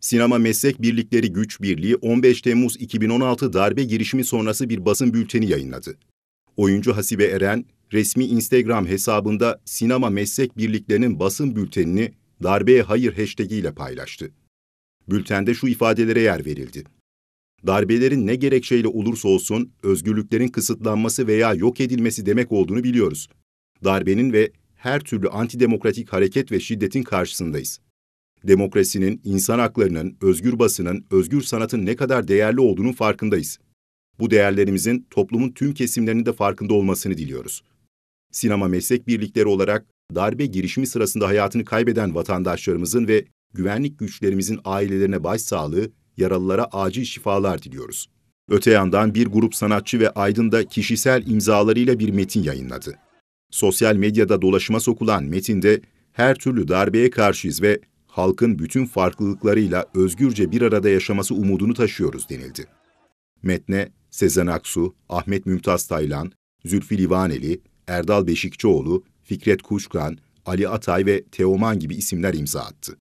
Sinema Meslek Birlikleri Güç Birliği 15 Temmuz 2016 darbe girişimi sonrası bir basın bülteni yayınladı. Oyuncu Hasibe Eren, resmi Instagram hesabında Sinema Meslek Birliklerinin basın bültenini darbeye hayır hashtag ile paylaştı. Bültende şu ifadelere yer verildi. Darbelerin ne gerekçeyle olursa olsun özgürlüklerin kısıtlanması veya yok edilmesi demek olduğunu biliyoruz. Darbenin ve her türlü antidemokratik hareket ve şiddetin karşısındayız demokrasinin, insan haklarının, özgür basının, özgür sanatın ne kadar değerli olduğunun farkındayız. Bu değerlerimizin toplumun tüm kesimlerinin de farkında olmasını diliyoruz. Sinema meslek birlikleri olarak darbe girişimi sırasında hayatını kaybeden vatandaşlarımızın ve güvenlik güçlerimizin ailelerine başsağlığı, yaralılara acil şifalar diliyoruz. Öte yandan bir grup sanatçı ve aydın da kişisel imzalarıyla bir metin yayınladı. Sosyal medyada dolaşıma sokulan metinde her türlü darbeye karşıyız ve halkın bütün farklılıklarıyla özgürce bir arada yaşaması umudunu taşıyoruz denildi. Metne Sezen Aksu, Ahmet Mümtaz Taylan, Zülfü Livaneli, Erdal Beşikçioğlu, Fikret Kuşkan, Ali Atay ve Teoman gibi isimler imza attı.